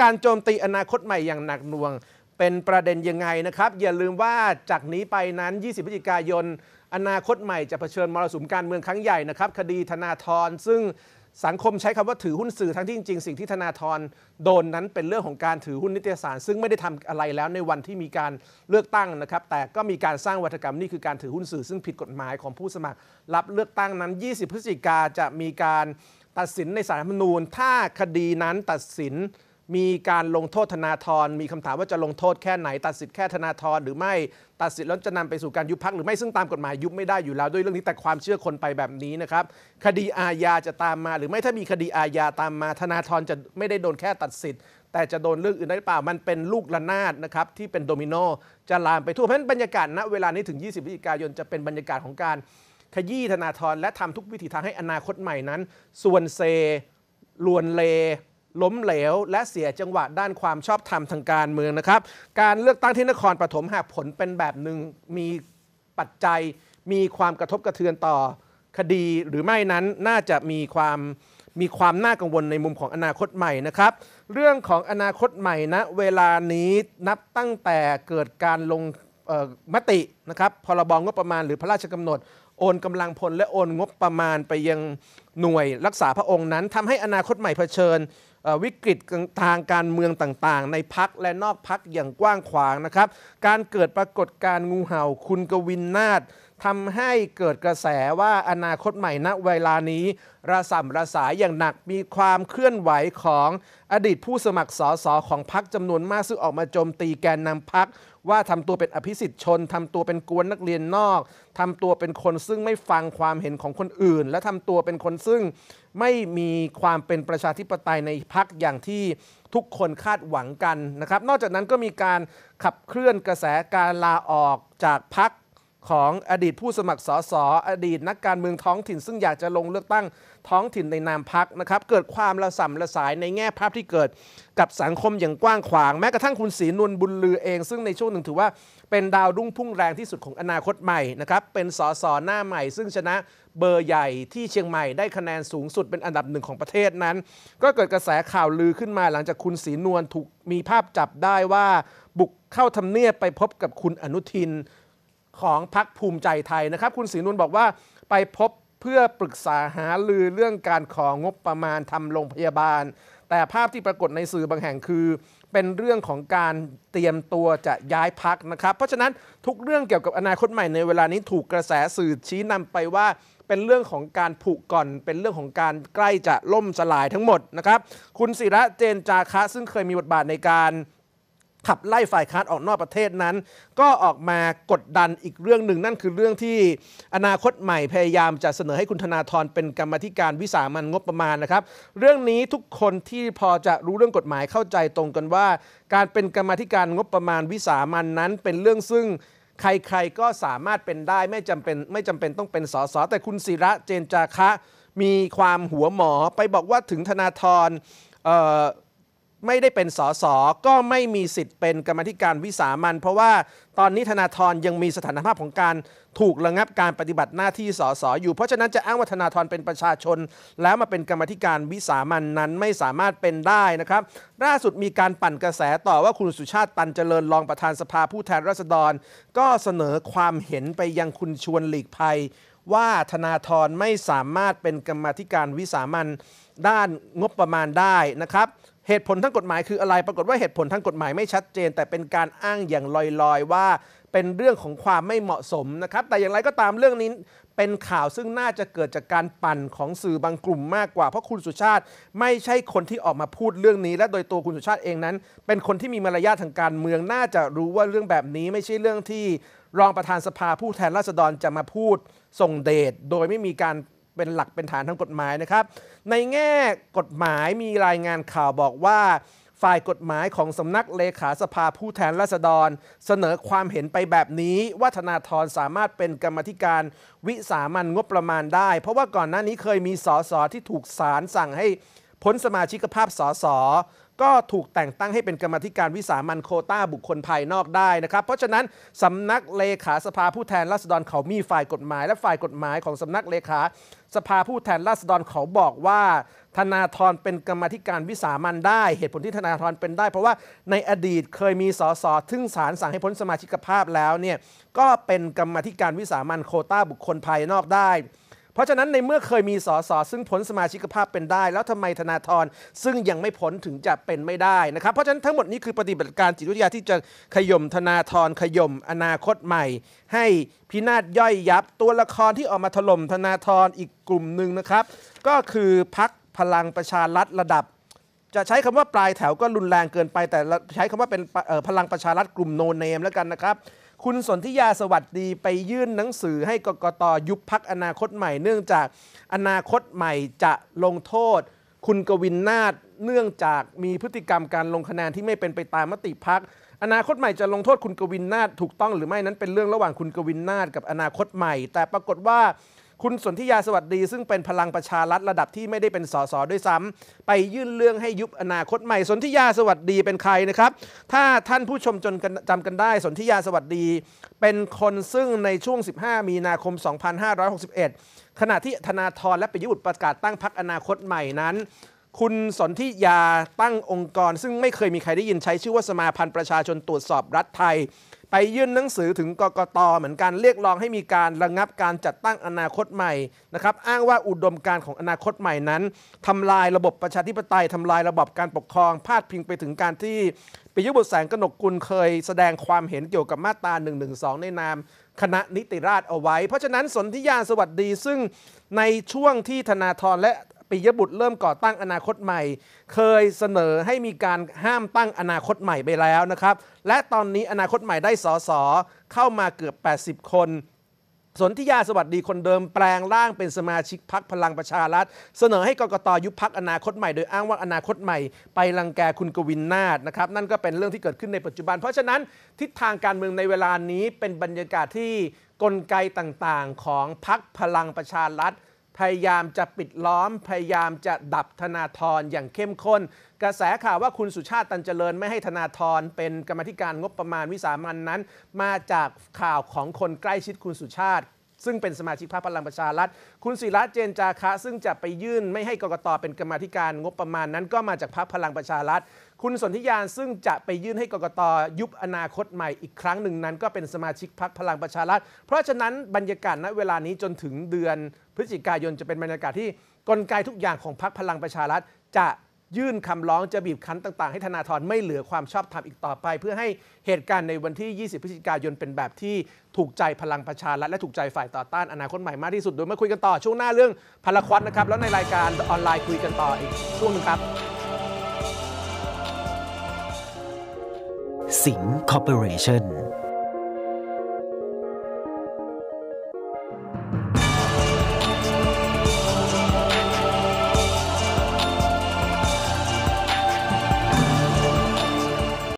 การโจมตีอนาคตใหม่อย่างหนักหน่วงเป็นประเด็นยังไงนะครับอย่าลืมว่าจากนี้ไปนั้น 20พฤศจิกายนอนาคตใหม่จะเผชิญมรสุมการเมืองครั้งใหญ่นะครับ คดีธนาธรซึ่งสังคมใช้คำว่าถือหุ้นสื่อทั้งที่จริงๆสิ่งที่ธนาธรโดนนั้น เป็นเรื่องของการถือหุ้นนิตยสารซึ่งไม่ได้ทำอะไรแล้วในวันที่มีการเลือกตั้งนะครับ แต่ก็มีการสร้างวัฒกรรมนี่คือการถือหุ้นสื่อซึ่งผิดกฎหมายของผู้สมัคร รับเลือกตั้งนั้น 20 พฤศจิกาจะมีการตัดสินในสารรัฐมนูญ ถ้าคดีนั้นตัดสินมีการลงโทษธนาธรมีคำถามว่าจะลงโทษแค่ไหน ตัดสิทธิ์แค่ธนาธรหรือไม่ตัดสิทธิ์แล้วจะนำไปสู่การยุบพักหรือไม่ซึ่งตามกฎหมายยุบไม่ได้อยู่แล้วด้วยเรื่องนี้แต่ความเชื่อคนไปแบบนี้นะครับคดีอาญาจะตามมา หรือไม่ถ้ามีคดีอาญาตามมาธนาธรจะไม่ได้โดนแค่ตัดสิทธิ์แต่จะโดนเรื่องอื่นได้เปล่ามันเป็นลูกระนาดนะครับ ที่เป็นโดมิโนจะลามไปทั่วเพราะฉะนั้นบรรยากาศณเวลานี้ถึง 20พฤศจิกายนจะเป็นบรรยากาศของการขยี้ธนาธรและทำทุกวิถีทางให้อนาคตใหม่นั้น ส่วนเซลวนเลล้มเหลวและเสียจังหวะด้านความชอบธรรมทางการเมืองนะครับ การเลือกตั้งที่นครปฐมหากผลเป็นแบบหนึ่ง มีปัจจัย มีความกระทบกระเทือนต่อ คดีหรือไม่นั้นน่าจะมีความ มีความน่ากังวลในมุมของอนาคตใหม่นะครับ เรื่องของอนาคตใหม่นะเวลานี้นับตั้งแต่เกิดการลงมตินะครับพรบงบประมาณหรือพระราชกำหนด โอนกำลังพลและโอนงบประมาณไปยังหน่วยรักษาพระองค์นั้นทำให้อนาคตใหม่เผชิญวิกฤตทางการเมืองต่างๆ ในพักและนอกพักอย่างกว้างขวางนะครับ การเกิดปรากฏการงูเห่าคุณกวินนาฏทำให้เกิดกระแสว่าอนาคตใหม่ณเวลานี้ ระส่ำระสายอย่างหนักมีความเคลื่อนไหวของอดีตผู้สมัครสอสอของพักจำนวนมากซึ่งออกมาโจมตีแกนนำพักว่าทำตัวเป็นอภิสิทธิชน ทำตัวเป็นกวนนักเรียนนอกทำตัวเป็นคนซึ่งไม่ฟังความเห็นของคนอื่น และทำตัวเป็นคนซึ่งไม่มีความเป็นประชาธิปไตยในพักอย่างที่ทุกคนคาดหวังกันนะครับ นอกจากนั้นก็มีการขับเคลื่อนกระแสการลาออกจากพักของอดีตผู้สมัครสสอดีตนักการเมืองท้องถิ่นซึ่งอยากจะลงเลือกตั้งท้องถิ่นในนามพักนะครับเกิดความระส่ำระสายในแง่ภาพที่เกิดกับสังคมอย่างกว้างขวางแม้กระทั่งคุณศรีนวลบุญลือเอง ซึ่งในช่วงหนึ่งถือว่าเป็นดาวรุ่งพุ่งแรงที่สุดของอนาคตใหม่นะครับเป็นสสหน้าใหม่ซึ่งชนะเบอร์ใหญ่ ที่เชียงใหม่ได้คะแนนสูงสุดเป็นอันดับหนึ่งของประเทศนั้น ก็เกิดกระแสข่าวลือขึ้นมาหลังจากคุณศรีนวลถูกมีภาพจับได้ว่าบุกเข้าทำเนียบไปพบกับคุณอนุทินของพักภูมิใจไทยนะครับคุณศรีนวลบอกว่าไปพบเพื่อปรึกษาหาลือเรื่องการของงบประมาณทำโรงพยาบาล แต่ภาพที่ปรากฏในสื่อบางแห่งคือเป็นเรื่องของการเตรียมตัวจะย้ายพักนะครับเพราะฉะนั้นทุกเรื่องเกี่ยวกับอนาคตใหม่ในเวลานี้ถูกกระแสสื่อชี้นำไปว่า เป็นเรื่องของการผูกก่อน เป็นเรื่องของการใกล้จะล่มสลายทั้งหมดนะครับคุณศิระเจนจาคะซึ่งเคยมีบทบาทในการขับไล่ฝ่ายค้านออกนอกประเทศนั้น ก็ออกมากดดันอีกเรื่องหนึ่งนั่นคือเรื่องที่อนาคตใหม่พยายามจะเสนอให้คุณธนาธรเป็นกรรมธิการวิสามันงบประมาณนะครับ เรื่องนี้ทุกคนที่พอจะรู้เรื่องกฎหมายเข้าใจตรงกันว่า การเป็นกรรมธิการงบประมาณวิสามันนั้น เป็นเรื่องซึ่งใครๆก็สามารถเป็นได้ไม่จำเป็นไม่จำเป็นต้องเป็นสสแต่คุณศิระเจนจาคะ มีความหัวหมอไปบอกว่าถึงธนาธรไม่ได้เป็นสสก็ไม่มีสิทธิ์เป็นกรรมธิการวิสามันเพราะว่าตอนนี้ธนาธรยังมีสถานภาพของการถูกระงับการปฏิบัติหน้าที่สสอยู่ เพราะฉะนั้น จะอ้างว่าธนาธรเป็นประชาชน แล้วมาเป็นกรรมธิการวิสามันนั้นไม่สามารถเป็นได้นะครับ ล่าสุดมีการปั่นกระแสต่อว่าคุณสุชาติตันเจริญรองประธานสภาผู้แทนราษฎร ก็เสนอความเห็นไปยังคุณชวนหลีกภัย ว่าธนาธรไม่สามารถเป็นกรรมธิการวิสามันด้านงบประมาณได้นะครับเหตุผลทางกฎหมายคืออะไรปรากฏว่าเหตุผลทางกฎหมายไม่ชัดเจน แต่เป็นการอ้างอย่างลอยๆ ว่าเป็นเรื่องของความไม่เหมาะสมนะครับแต่อย่างไรก็ตามเรื่องนี้ เป็นข่าวซึ่งน่าจะเกิดจากการปั่นของสื่อบางกลุ่มมากกว่า เพราะคุณสุชาติไม่ใช่คนที่ออกมาพูดเรื่องนี้ และโดยตัวคุณสุชาติเองนั้น เป็นคนที่มีมารยาททางการเมืองน่าจะรู้ว่าเรื่องแบบนี้ ไม่ใช่เรื่องที่รองประธานสภาผู้แทนราษฎรจะมาพูดส่งเดชโดยไม่มีการเป็นหลักเป็นฐานทางกฎหมายนะครับ ในแง่กฎหมายมีรายงานข่าวบอกว่าฝ่ายกฎหมายของสำนักเลขาสภาผู้แทนราษฎร เสนอความเห็นไปแบบนี้ว่าธนาธรสามารถเป็นกรรมธิการวิสามันงบประมาณได้ เพราะว่าก่อนหน้านี้เคยมีสสที่ถูกศาลสั่งให้พ้นสมาชิกภาพสสก็ถูกแต่งตั้งให้เป็นกรรมธิการวิสามันโคต้า บุคคลภายนอกได้นะครับเพราะฉะนั้นสำนักเลขาสภาผู้แทนราษฎรเขามีฝ่ายกฎหมาย และฝ่ายกฎหมายของสำนักเลขาสภาผู้แทนราษฎรเขาบอกว่า ธนาธรเป็นกรรมธิการวิสามันได้ เหตุผลที่ธนาธรเป็นได้ เพราะว่าในอดีตเคยมีสสทึ่งศาลสั่งให้พ้นสมาชิกภาพแล้วเนี่ยก็เป็นกรรมธิการวิสามันโคต้าบุคคลภายนอกได้เพราะฉะนั้นในเมื่อเคยมีสอสอซึ่งพ้นสมาชิกภาพเป็นได้ แล้วทำไมธนาธรซึ่งยังไม่พ้นถึงจะเป็นไม่ได้นะครับเพราะฉะนั้นทั้งหมดนี้คือปฏิบัติการจิตวิทยาที่จะขย่มธนาธรขย่มอนาคตใหม่ ให้พินาศย่อยยับตัวละครที่ออกมาถล่มธนาธรอีกกลุ่มหนึ่งนะครับ ก็คือพักพลังประชารัฐระดับ จะใช้คำว่าปลายแถวก็รุนแรงเกินไป แต่ใช้คำว่าเป็นพลังประชารัฐกลุ่มโนเนมแล้วกันนะครับคุณสนธิยาสวัสดีไปยื่นหนังสือให้กกตยุบพักอนาคตใหม่เนื่องจากอนาคตใหม่จะลงโทษ คุณกวินนาทเนื่องจากมีพฤติกรรมการลงคะแนนที่ไม่เป็นไปตามมติพักอนาคตใหม่จะลงโทษคุณกวินนาทถูกต้องหรือไม่นั้นเป็นเรื่องระหว่างคุณกวินนาทกับอนาคตใหม่ แต่ปรากฏว่าคุณสนธิยาสวัสดี ซึ่งเป็นพลังประชารัฐระดับที่ไม่ได้เป็นสสด้วยซ้ำ ไปยื่นเรื่องให้ยุบอนาคตใหม่ สนธิยาสวัสดีเป็นใครนะครับ ถ้าท่านผู้ชมจนจำกันได้ สนธิยาสวัสดี เป็นคนซึ่งในช่วง 15 มีนาคม 2561 ขณะที่ธนาธรและปิยุตรประกาศตั้งพรรคอนาคตใหม่นั้นคุณสนธิยาตั้งองค์กร ซึ่งไม่เคยมีใครได้ยินใช้ชื่อว่าสมาพันธ์ประชาชนตรวจสอบรัฐไทย ไปยื่นหนังสือถึงกกตเหมือนกันเรียกร้องให้มีการระงับการจัดตั้งอนาคตใหม่นะครับอ้างว่าอุดมการของอนาคตใหม่นั้น ทำลายระบบประชาธิปไตยทำลายระบบการปกครองพาดพิงไปถึงการที่ปิยบุตรแสงกนกกุลเคยแสดงความเห็นเกี่ยวกับมาตรา1นึในนาม คณะนิติราษฎรเอาไว้เพราะฉะนั้นสนธิยาสวัสดีซึ่งในช่วงที่ธนาธรและปิยบุตรเริ่มก่อตั้งอนาคตใหม่ เคยเสนอให้มีการห้ามตั้งอนาคตใหม่ไปแล้วนะครับและตอนนี้อนาคตใหม่ได้สสเข้ามาเกือบ80 คน สนธิยาสวัสดีคนเดิมแปลงร่างเป็นสมาชิกพักพลังประชารัฐเสนอให้กกตยุบพักอนาคตใหม่โดยอ้างว่าอนาคตใหม่ ไปรังแกคุณกวินนาฏนะครับนั่นก็เป็นเรื่องที่เกิดขึ้นในปัจจุบันเพราะฉะนั้นทิศทางการเมืองในเวลานี้เป็นบรรยากาศที่กลไกต่างๆ ของพักพลังประชารัฐพยายามจะปิดล้อมพยายามจะดับธนาธรอย่างเข้มข้น กระแสข่าวว่าคุณสุชาติตันเจริญไม่ให้ธนาธรเป็นกรรมธิการงบประมาณวิสามันนั้น มาจากข่าวของคนใกล้ชิดคุณสุชาติซึ่งเป็นสมาชิกพรรคพลังประชารัฐ คุณศิระเจนจาคะ ซึ่งจะไปยื่นไม่ให้กกตเป็นกรรมธิการงบประมาณนั้น ก็มาจากพรรคพลังประชารัฐ คุณสนธิยาน ซึ่งจะไปยื่นให้กกตยุบอนาคตใหม่อีกครั้งหนึ่งนั้น ก็เป็นสมาชิกพรรคพลังประชารัฐ เพราะฉะนั้นบรรยากาศณเวลานี้จนถึงเดือน พฤศจิกายนจะเป็นบรรยากาศที่ กลไกทุกอย่างของพรรคพลังประชารัฐจะยื่นคำร้องจะบีบคั้นต่าง ๆให้ธนาธรไม่เหลือความชอบธรรมอีกต่อไป เพื่อให้เหตุการณ์ในวันที่ 20 พฤศจิกายนเป็นแบบที่ถูกใจพลังประชารัฐและถูกใจฝ่ายต่อต้านอนาคตใหม่มากที่สุดโดยมาคุยกันต่อ ช่วงหน้าเรื่องพลควันนะครับ แล้วในรายการออนไลน์คุยกันต่ออีกช่วงนึงครับสิง์คอร์ปอเรชั่น